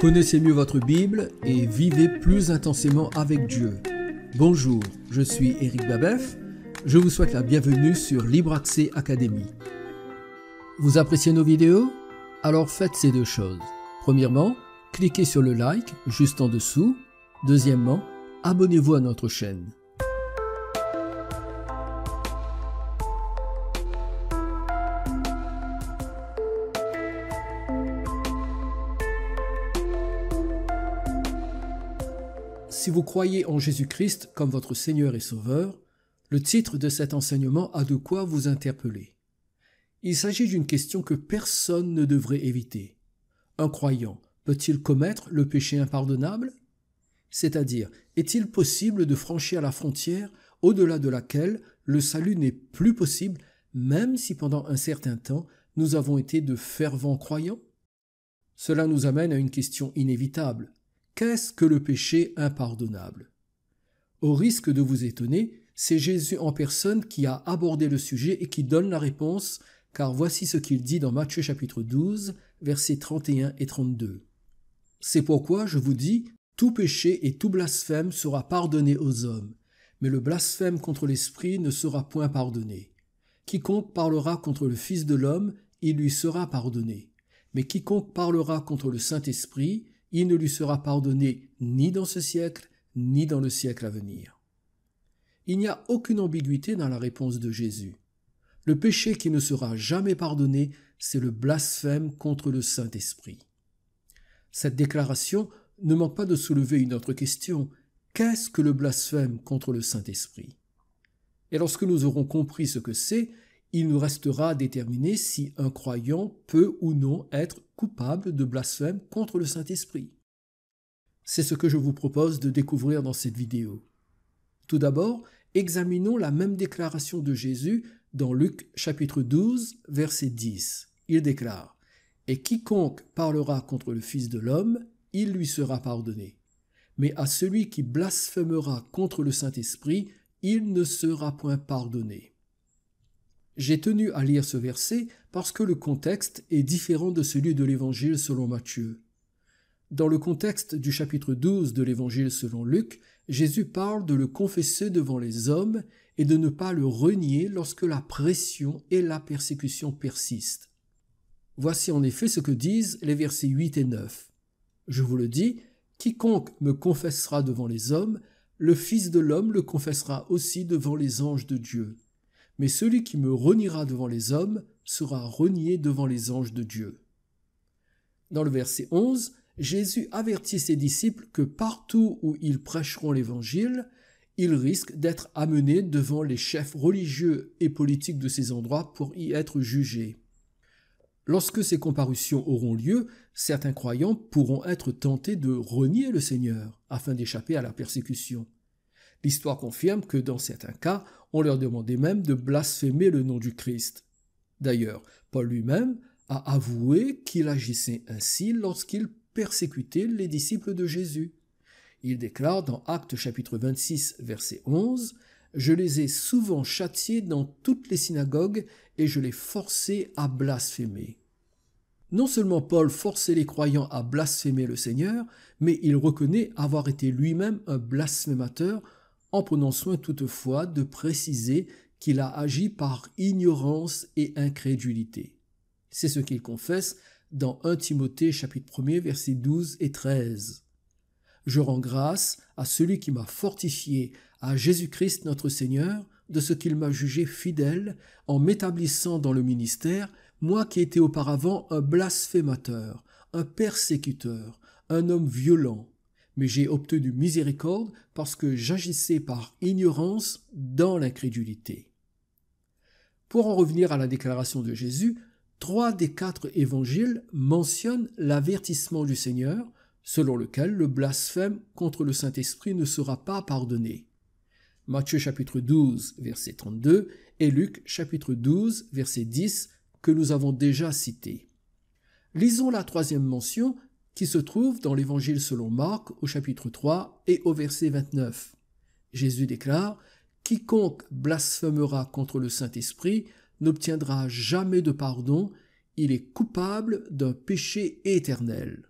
Connaissez mieux votre Bible et vivez plus intensément avec Dieu. Bonjour, je suis Eric Babeuf. Je vous souhaite la bienvenue sur Libre Accès Academy. Vous appréciez nos vidéos Alors faites ces deux choses. Premièrement, cliquez sur le like juste en dessous. Deuxièmement, abonnez-vous à notre chaîne. si vous croyez en Jésus-Christ comme votre Seigneur et Sauveur, le titre de cet enseignement a de quoi vous interpeller. Il s'agit d'une question que personne ne devrait éviter. Un croyant peut-il commettre le péché impardonnable C'est-à-dire, est-il possible de franchir la frontière au-delà de laquelle le salut n'est plus possible, même si pendant un certain temps nous avons été de fervents croyants Cela nous amène à une question inévitable. Qu'est-ce que le péché impardonnable Au risque de vous étonner, c'est Jésus en personne qui a abordé le sujet et qui donne la réponse, car voici ce qu'il dit dans Matthieu chapitre 12, versets 31 et 32. C'est pourquoi je vous dis, tout péché et tout blasphème sera pardonné aux hommes, mais le blasphème contre l'Esprit ne sera point pardonné. Quiconque parlera contre le Fils de l'homme, il lui sera pardonné. Mais quiconque parlera contre le Saint-Esprit, il ne lui sera pardonné ni dans ce siècle, ni dans le siècle à venir. Il n'y a aucune ambiguïté dans la réponse de Jésus. Le péché qui ne sera jamais pardonné, c'est le blasphème contre le Saint-Esprit. Cette déclaration ne manque pas de soulever une autre question. Qu'est-ce que le blasphème contre le Saint-Esprit Et lorsque nous aurons compris ce que c'est, il nous restera à déterminer si un croyant peut ou non être coupable de blasphème contre le Saint-Esprit. C'est ce que je vous propose de découvrir dans cette vidéo. Tout d'abord, examinons la même déclaration de Jésus dans Luc chapitre 12, verset 10. Il déclare Et quiconque parlera contre le Fils de l'homme, il lui sera pardonné. Mais à celui qui blasphémera contre le Saint-Esprit, il ne sera point pardonné. J'ai tenu à lire ce verset parce que le contexte est différent de celui de l'évangile selon Matthieu. Dans le contexte du chapitre 12 de l'évangile selon Luc, Jésus parle de le confesser devant les hommes et de ne pas le renier lorsque la pression et la persécution persistent. Voici en effet ce que disent les versets 8 et 9. Je vous le dis, quiconque me confessera devant les hommes, le Fils de l'homme le confessera aussi devant les anges de Dieu mais celui qui me reniera devant les hommes sera renié devant les anges de Dieu. Dans le verset 11, Jésus avertit ses disciples que partout où ils prêcheront l'Évangile, ils risquent d'être amenés devant les chefs religieux et politiques de ces endroits pour y être jugés. Lorsque ces comparutions auront lieu, certains croyants pourront être tentés de renier le Seigneur afin d'échapper à la persécution. L'histoire confirme que dans certains cas, on leur demandait même de blasphémer le nom du Christ. D'ailleurs, Paul lui-même a avoué qu'il agissait ainsi lorsqu'il persécutait les disciples de Jésus. Il déclare dans Actes chapitre 26 verset 11 Je les ai souvent châtiés dans toutes les synagogues et je les forçais à blasphémer. Non seulement Paul forçait les croyants à blasphémer le Seigneur, mais il reconnaît avoir été lui-même un blasphémateur en prenant soin toutefois de préciser qu'il a agi par ignorance et incrédulité. C'est ce qu'il confesse dans 1 Timothée chapitre 1 versets 12 et 13. Je rends grâce à celui qui m'a fortifié, à Jésus-Christ notre Seigneur, de ce qu'il m'a jugé fidèle en m'établissant dans le ministère, moi qui étais auparavant un blasphémateur, un persécuteur, un homme violent, mais j'ai obtenu miséricorde parce que j'agissais par ignorance dans l'incrédulité. Pour en revenir à la déclaration de Jésus, trois des quatre évangiles mentionnent l'avertissement du Seigneur, selon lequel le blasphème contre le Saint-Esprit ne sera pas pardonné. Matthieu chapitre 12, verset 32, et Luc chapitre 12, verset 10, que nous avons déjà cités. Lisons la troisième mention qui se trouve dans l'évangile selon Marc au chapitre 3 et au verset 29. Jésus déclare Quiconque blasphémera contre le Saint-Esprit n'obtiendra jamais de pardon, il est coupable d'un péché éternel.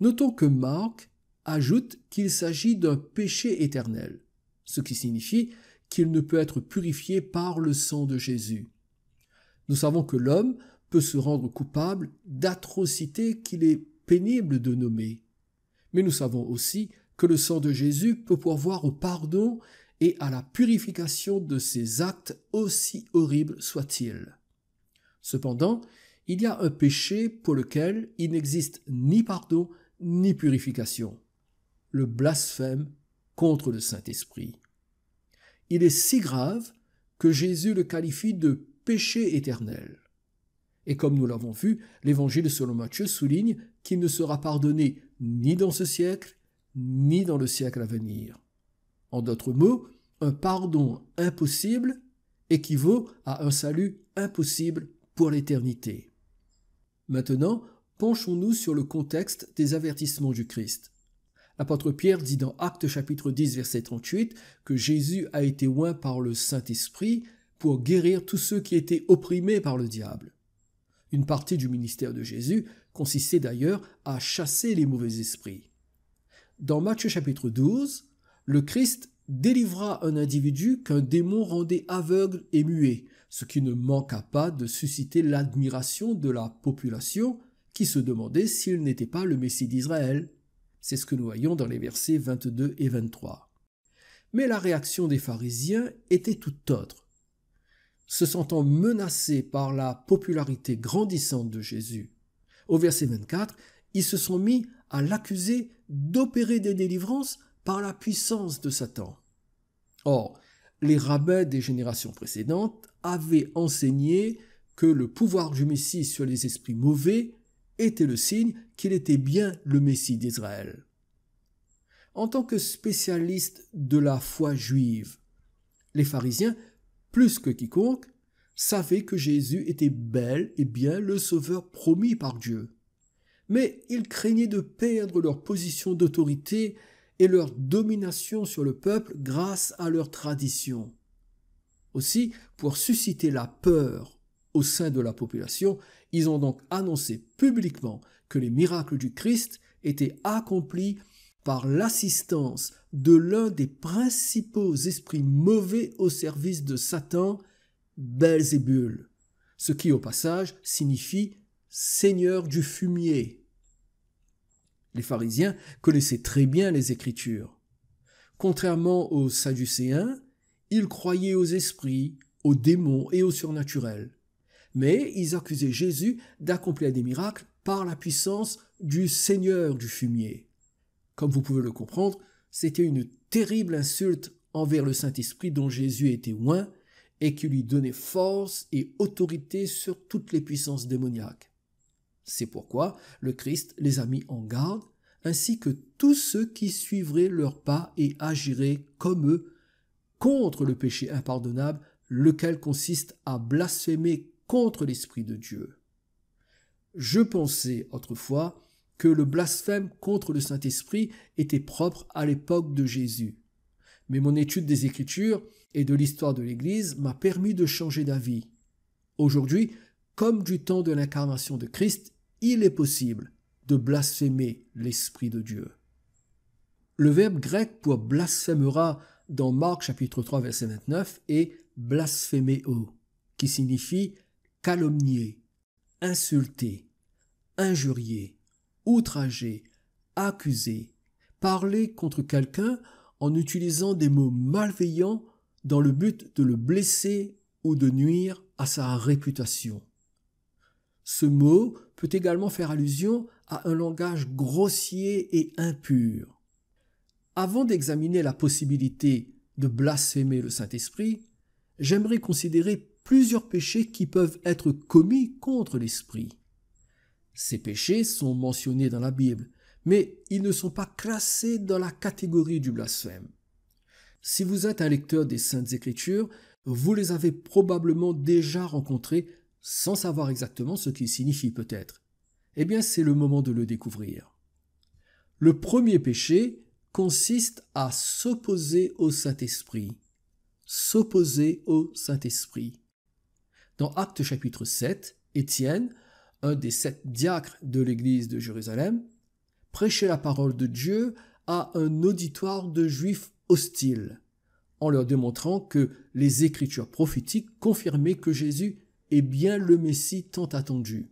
Notons que Marc ajoute qu'il s'agit d'un péché éternel, ce qui signifie qu'il ne peut être purifié par le sang de Jésus. Nous savons que l'homme peut se rendre coupable d'atrocités qu'il est pénible de nommer. Mais nous savons aussi que le sang de Jésus peut pourvoir au pardon et à la purification de ces actes aussi horribles soient-ils. Cependant, il y a un péché pour lequel il n'existe ni pardon ni purification, le blasphème contre le Saint-Esprit. Il est si grave que Jésus le qualifie de péché éternel. Et comme nous l'avons vu, l'évangile selon Matthieu souligne qu'il ne sera pardonné ni dans ce siècle, ni dans le siècle à venir. En d'autres mots, un pardon impossible équivaut à un salut impossible pour l'éternité. Maintenant, penchons-nous sur le contexte des avertissements du Christ. L'apôtre Pierre dit dans Actes chapitre 10 verset 38 que Jésus a été oint par le Saint-Esprit pour guérir tous ceux qui étaient opprimés par le diable. Une partie du ministère de Jésus consistait d'ailleurs à chasser les mauvais esprits. Dans Matthieu chapitre 12, le Christ délivra un individu qu'un démon rendait aveugle et muet, ce qui ne manqua pas de susciter l'admiration de la population qui se demandait s'il n'était pas le Messie d'Israël. C'est ce que nous voyons dans les versets 22 et 23. Mais la réaction des pharisiens était tout autre se sentant menacés par la popularité grandissante de Jésus. Au verset 24, ils se sont mis à l'accuser d'opérer des délivrances par la puissance de Satan. Or, les rabbins des générations précédentes avaient enseigné que le pouvoir du Messie sur les esprits mauvais était le signe qu'il était bien le Messie d'Israël. En tant que spécialiste de la foi juive, les pharisiens plus que quiconque, savait que Jésus était bel et bien le sauveur promis par Dieu. Mais ils craignaient de perdre leur position d'autorité et leur domination sur le peuple grâce à leur tradition. Aussi, pour susciter la peur au sein de la population, ils ont donc annoncé publiquement que les miracles du Christ étaient accomplis par l'assistance de l'un des principaux esprits mauvais au service de Satan, Belzébul, ce qui au passage signifie Seigneur du fumier. Les pharisiens connaissaient très bien les Écritures. Contrairement aux Sadducéens, ils croyaient aux esprits, aux démons et au surnaturel. Mais ils accusaient Jésus d'accomplir des miracles par la puissance du Seigneur du fumier. Comme vous pouvez le comprendre, c'était une terrible insulte envers le Saint-Esprit dont Jésus était loin et qui lui donnait force et autorité sur toutes les puissances démoniaques. C'est pourquoi le Christ les a mis en garde, ainsi que tous ceux qui suivraient leurs pas et agiraient comme eux contre le péché impardonnable, lequel consiste à blasphémer contre l'Esprit de Dieu. Je pensais autrefois que le blasphème contre le Saint-Esprit était propre à l'époque de Jésus. Mais mon étude des Écritures et de l'histoire de l'Église m'a permis de changer d'avis. Aujourd'hui, comme du temps de l'incarnation de Christ, il est possible de blasphémer l'Esprit de Dieu. Le verbe grec pour blasphémera dans Marc chapitre 3 verset 29 est blasphéméo, qui signifie calomnier, insulter, injurier, outrager, accuser, parler contre quelqu'un en utilisant des mots malveillants dans le but de le blesser ou de nuire à sa réputation. Ce mot peut également faire allusion à un langage grossier et impur. Avant d'examiner la possibilité de blasphémer le Saint-Esprit, j'aimerais considérer plusieurs péchés qui peuvent être commis contre l'Esprit. Ces péchés sont mentionnés dans la Bible, mais ils ne sont pas classés dans la catégorie du blasphème. Si vous êtes un lecteur des Saintes Écritures, vous les avez probablement déjà rencontrés sans savoir exactement ce qu'ils signifient peut-être. Eh bien, c'est le moment de le découvrir. Le premier péché consiste à s'opposer au Saint-Esprit. S'opposer au Saint-Esprit. Dans Actes chapitre 7, Étienne, un des sept diacres de l'église de Jérusalem, prêchait la parole de Dieu à un auditoire de juifs hostiles, en leur démontrant que les écritures prophétiques confirmaient que Jésus est bien le Messie tant attendu.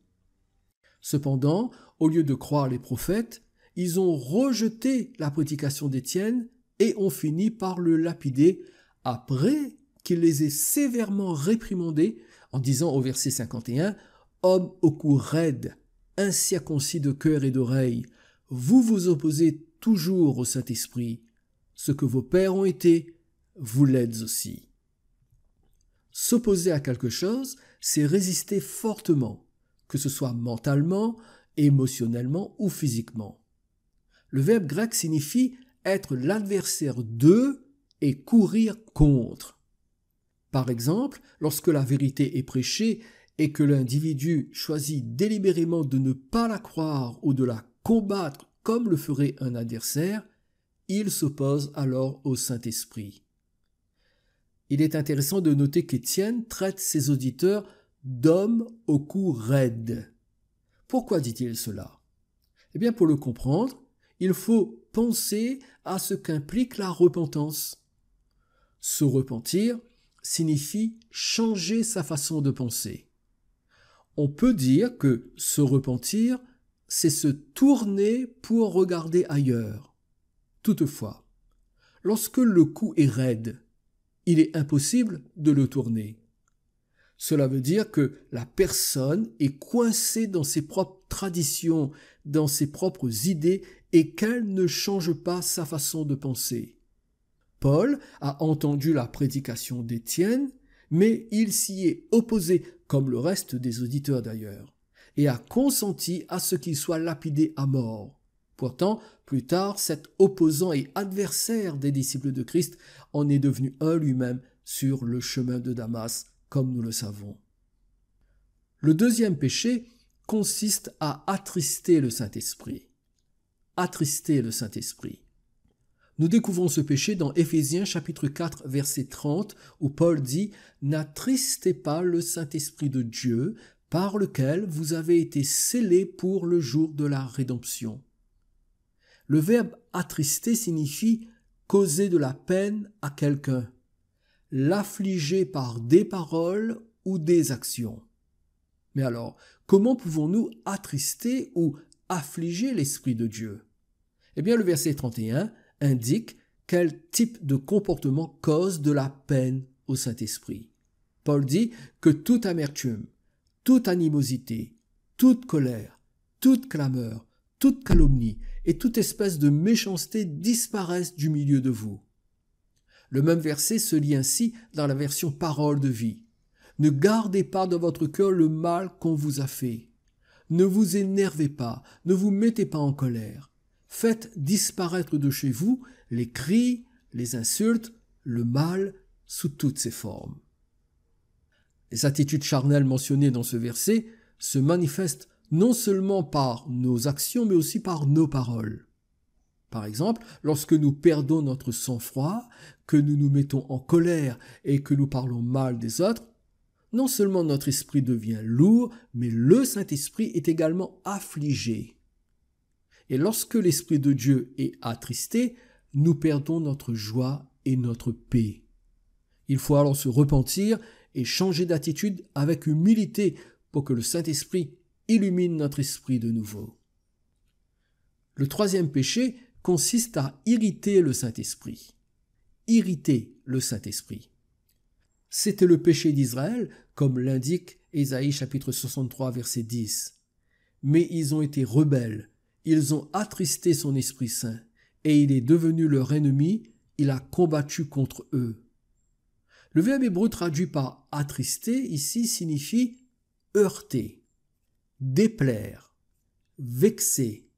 Cependant, au lieu de croire les prophètes, ils ont rejeté la prédication d'Étienne et ont fini par le lapider après qu'il les ait sévèrement réprimandés en disant au verset 51 homme au cou raide, incirconcis de cœur et d'oreille, vous vous opposez toujours au Saint-Esprit. Ce que vos pères ont été, vous l'êtes aussi. S'opposer à quelque chose, c'est résister fortement, que ce soit mentalement, émotionnellement ou physiquement. Le verbe grec signifie être l'adversaire de et courir contre. Par exemple, lorsque la vérité est prêchée et que l'individu choisit délibérément de ne pas la croire ou de la combattre comme le ferait un adversaire, il s'oppose alors au Saint-Esprit. Il est intéressant de noter qu'Étienne traite ses auditeurs d'hommes au cou raide. Pourquoi dit-il cela Eh bien pour le comprendre, il faut penser à ce qu'implique la repentance. Se repentir signifie changer sa façon de penser on peut dire que se repentir, c'est se tourner pour regarder ailleurs. Toutefois, lorsque le coup est raide, il est impossible de le tourner. Cela veut dire que la personne est coincée dans ses propres traditions, dans ses propres idées, et qu'elle ne change pas sa façon de penser. Paul a entendu la prédication d'Étienne, mais il s'y est opposé, comme le reste des auditeurs d'ailleurs, et a consenti à ce qu'il soit lapidé à mort. Pourtant, plus tard, cet opposant et adversaire des disciples de Christ en est devenu un lui-même sur le chemin de Damas, comme nous le savons. Le deuxième péché consiste à attrister le Saint-Esprit. Attrister le Saint-Esprit. Nous découvrons ce péché dans Ephésiens chapitre 4 verset 30 où Paul dit N'attristez pas le Saint-Esprit de Dieu par lequel vous avez été scellés pour le jour de la rédemption. Le verbe attrister signifie causer de la peine à quelqu'un, l'affliger par des paroles ou des actions. Mais alors, comment pouvons-nous attrister ou affliger l'Esprit de Dieu Eh bien, le verset 31 indique quel type de comportement cause de la peine au Saint-Esprit. Paul dit que toute amertume, toute animosité, toute colère, toute clameur, toute calomnie et toute espèce de méchanceté disparaissent du milieu de vous. Le même verset se lit ainsi dans la version parole de vie. Ne gardez pas dans votre cœur le mal qu'on vous a fait. Ne vous énervez pas, ne vous mettez pas en colère. Faites disparaître de chez vous les cris, les insultes, le mal sous toutes ses formes. Les attitudes charnelles mentionnées dans ce verset se manifestent non seulement par nos actions mais aussi par nos paroles. Par exemple, lorsque nous perdons notre sang-froid, que nous nous mettons en colère et que nous parlons mal des autres, non seulement notre esprit devient lourd, mais le Saint-Esprit est également affligé. Et lorsque l'Esprit de Dieu est attristé, nous perdons notre joie et notre paix. Il faut alors se repentir et changer d'attitude avec humilité pour que le Saint-Esprit illumine notre esprit de nouveau. Le troisième péché consiste à irriter le Saint-Esprit. Irriter le Saint-Esprit. C'était le péché d'Israël, comme l'indique Ésaïe chapitre 63 verset 10. Mais ils ont été rebelles, ils ont attristé son Esprit Saint, et il est devenu leur ennemi, il a combattu contre eux. Le verbe hébreu traduit par attrister ici signifie heurter, déplaire, vexer,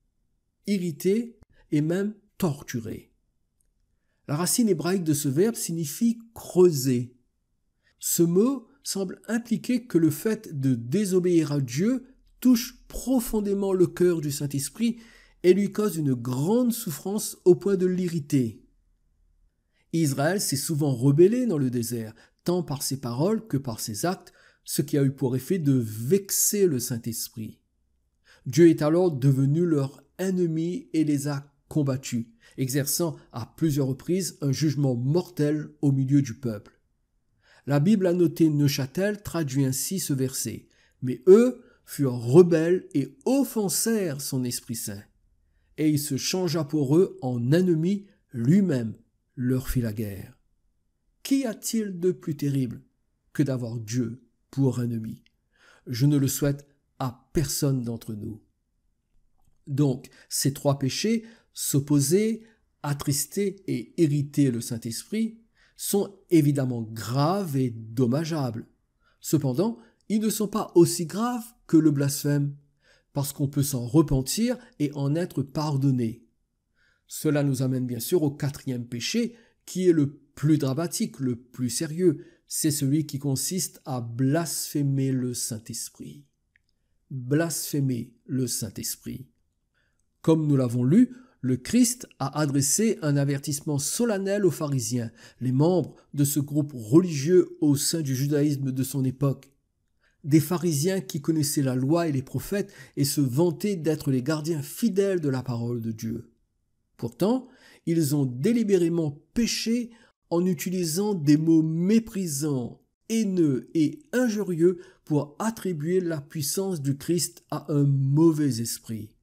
irriter et même torturer. La racine hébraïque de ce verbe signifie creuser. Ce mot semble impliquer que le fait de désobéir à Dieu touche profondément le cœur du Saint-Esprit et lui cause une grande souffrance au point de l'irriter. Israël s'est souvent rebellé dans le désert, tant par ses paroles que par ses actes, ce qui a eu pour effet de vexer le Saint-Esprit. Dieu est alors devenu leur ennemi et les a combattus, exerçant à plusieurs reprises un jugement mortel au milieu du peuple. La Bible a noté Neuchâtel traduit ainsi ce verset. Mais eux, furent rebelles et offensèrent son Esprit Saint. Et il se changea pour eux en ennemi lui-même, leur fit la guerre. Qu'y a-t-il de plus terrible que d'avoir Dieu pour ennemi Je ne le souhaite à personne d'entre nous. Donc, ces trois péchés, s'opposer, attrister et irriter le Saint-Esprit, sont évidemment graves et dommageables. Cependant, ils ne sont pas aussi graves que le blasphème, parce qu'on peut s'en repentir et en être pardonné. Cela nous amène bien sûr au quatrième péché, qui est le plus dramatique, le plus sérieux, c'est celui qui consiste à blasphémer le Saint-Esprit. Blasphémer le Saint-Esprit. Comme nous l'avons lu, le Christ a adressé un avertissement solennel aux pharisiens, les membres de ce groupe religieux au sein du judaïsme de son époque des pharisiens qui connaissaient la loi et les prophètes et se vantaient d'être les gardiens fidèles de la parole de Dieu. Pourtant, ils ont délibérément péché en utilisant des mots méprisants, haineux et injurieux pour attribuer la puissance du Christ à un mauvais esprit.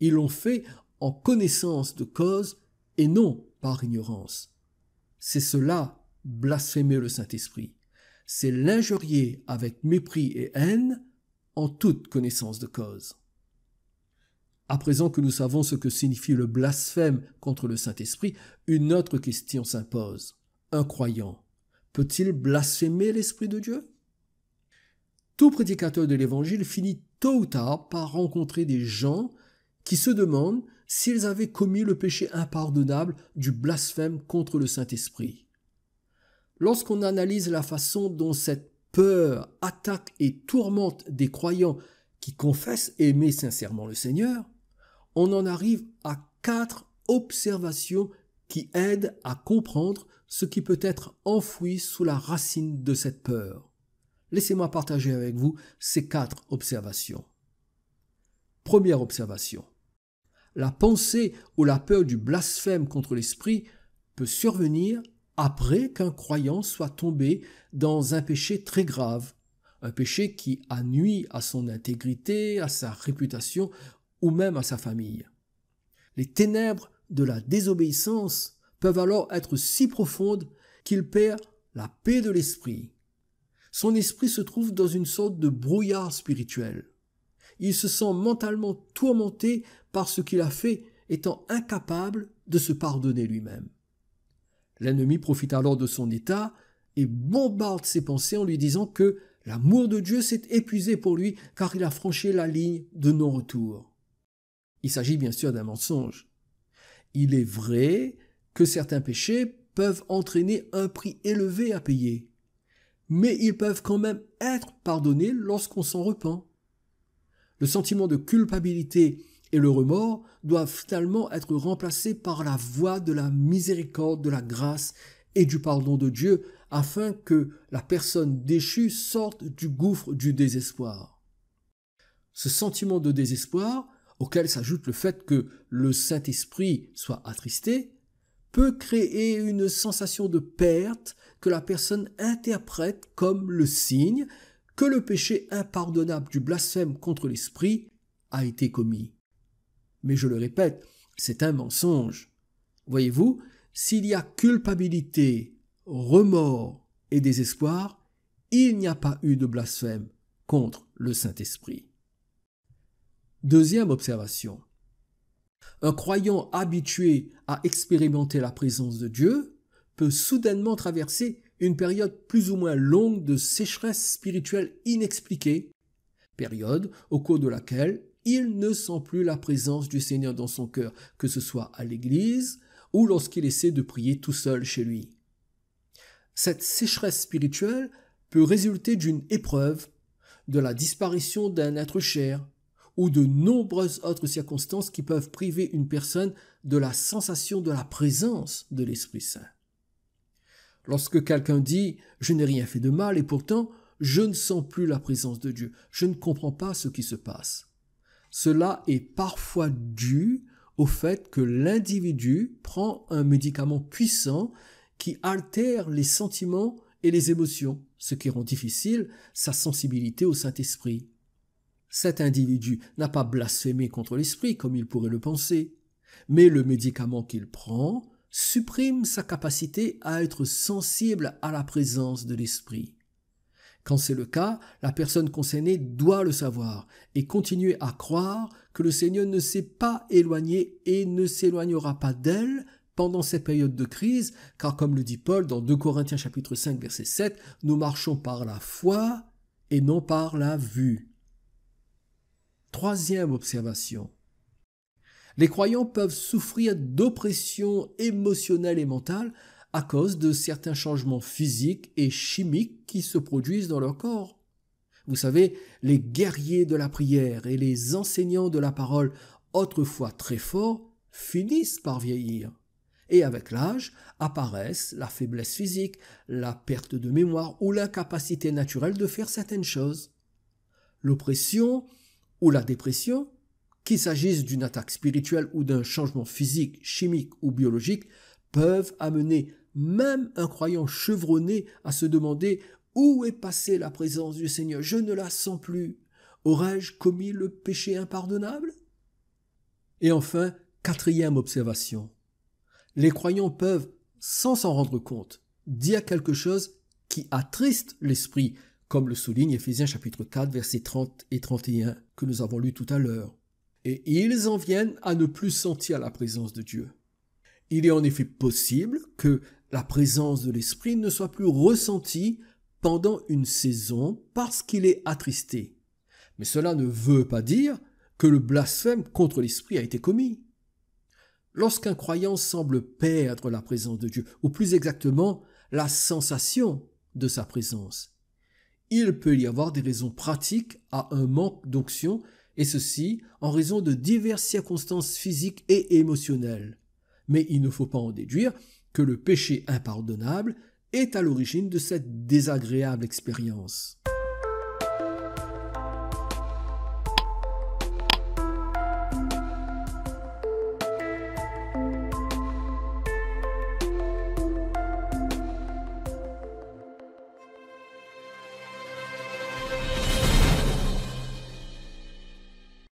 Ils l'ont fait en connaissance de cause et non par ignorance. C'est cela blasphémer le Saint-Esprit c'est l'injurier avec mépris et haine en toute connaissance de cause. À présent que nous savons ce que signifie le blasphème contre le Saint-Esprit, une autre question s'impose. Un croyant peut-il blasphémer l'Esprit de Dieu Tout prédicateur de l'Évangile finit tôt ou tard par rencontrer des gens qui se demandent s'ils avaient commis le péché impardonnable du blasphème contre le Saint-Esprit. Lorsqu'on analyse la façon dont cette peur attaque et tourmente des croyants qui confessent aimer sincèrement le Seigneur, on en arrive à quatre observations qui aident à comprendre ce qui peut être enfoui sous la racine de cette peur. Laissez-moi partager avec vous ces quatre observations. Première observation. La pensée ou la peur du blasphème contre l'Esprit peut survenir après qu'un croyant soit tombé dans un péché très grave, un péché qui a nuit à son intégrité, à sa réputation ou même à sa famille. Les ténèbres de la désobéissance peuvent alors être si profondes qu'il perd la paix de l'esprit. Son esprit se trouve dans une sorte de brouillard spirituel. Il se sent mentalement tourmenté par ce qu'il a fait, étant incapable de se pardonner lui-même. L'ennemi profite alors de son état et bombarde ses pensées en lui disant que l'amour de Dieu s'est épuisé pour lui car il a franchi la ligne de non-retour. Il s'agit bien sûr d'un mensonge. Il est vrai que certains péchés peuvent entraîner un prix élevé à payer, mais ils peuvent quand même être pardonnés lorsqu'on s'en repent. Le sentiment de culpabilité et le remords doivent finalement être remplacés par la voie de la miséricorde, de la grâce et du pardon de Dieu afin que la personne déchue sorte du gouffre du désespoir. Ce sentiment de désespoir, auquel s'ajoute le fait que le Saint-Esprit soit attristé, peut créer une sensation de perte que la personne interprète comme le signe que le péché impardonnable du blasphème contre l'Esprit a été commis. Mais je le répète, c'est un mensonge. Voyez-vous, s'il y a culpabilité, remords et désespoir, il n'y a pas eu de blasphème contre le Saint-Esprit. Deuxième observation. Un croyant habitué à expérimenter la présence de Dieu peut soudainement traverser une période plus ou moins longue de sécheresse spirituelle inexpliquée, période au cours de laquelle il ne sent plus la présence du Seigneur dans son cœur, que ce soit à l'église ou lorsqu'il essaie de prier tout seul chez lui. Cette sécheresse spirituelle peut résulter d'une épreuve, de la disparition d'un être cher, ou de nombreuses autres circonstances qui peuvent priver une personne de la sensation de la présence de l'Esprit Saint. Lorsque quelqu'un dit ⁇ Je n'ai rien fait de mal et pourtant je ne sens plus la présence de Dieu, je ne comprends pas ce qui se passe ⁇ cela est parfois dû au fait que l'individu prend un médicament puissant qui altère les sentiments et les émotions, ce qui rend difficile sa sensibilité au Saint-Esprit. Cet individu n'a pas blasphémé contre l'Esprit comme il pourrait le penser, mais le médicament qu'il prend supprime sa capacité à être sensible à la présence de l'Esprit. Quand c'est le cas, la personne concernée doit le savoir et continuer à croire que le Seigneur ne s'est pas éloigné et ne s'éloignera pas d'elle pendant cette période de crise, car comme le dit Paul dans 2 Corinthiens chapitre 5 verset 7, nous marchons par la foi et non par la vue. Troisième observation. Les croyants peuvent souffrir d'oppression émotionnelle et mentale à cause de certains changements physiques et chimiques qui se produisent dans leur corps. Vous savez, les guerriers de la prière et les enseignants de la parole, autrefois très forts, finissent par vieillir. Et avec l'âge apparaissent la faiblesse physique, la perte de mémoire ou l'incapacité naturelle de faire certaines choses. L'oppression ou la dépression, qu'il s'agisse d'une attaque spirituelle ou d'un changement physique, chimique ou biologique, peuvent amener même un croyant chevronné à se demander où est passée la présence du Seigneur Je ne la sens plus. Aurais-je commis le péché impardonnable Et enfin, quatrième observation. Les croyants peuvent, sans s'en rendre compte, dire quelque chose qui attriste l'esprit, comme le souligne Ephésiens chapitre 4 versets 30 et 31 que nous avons lu tout à l'heure. Et ils en viennent à ne plus sentir la présence de Dieu. Il est en effet possible que la présence de l'esprit ne soit plus ressentie pendant une saison parce qu'il est attristé. Mais cela ne veut pas dire que le blasphème contre l'esprit a été commis. Lorsqu'un croyant semble perdre la présence de Dieu, ou plus exactement la sensation de sa présence, il peut y avoir des raisons pratiques à un manque d'onction, et ceci en raison de diverses circonstances physiques et émotionnelles mais il ne faut pas en déduire que le péché impardonnable est à l'origine de cette désagréable expérience.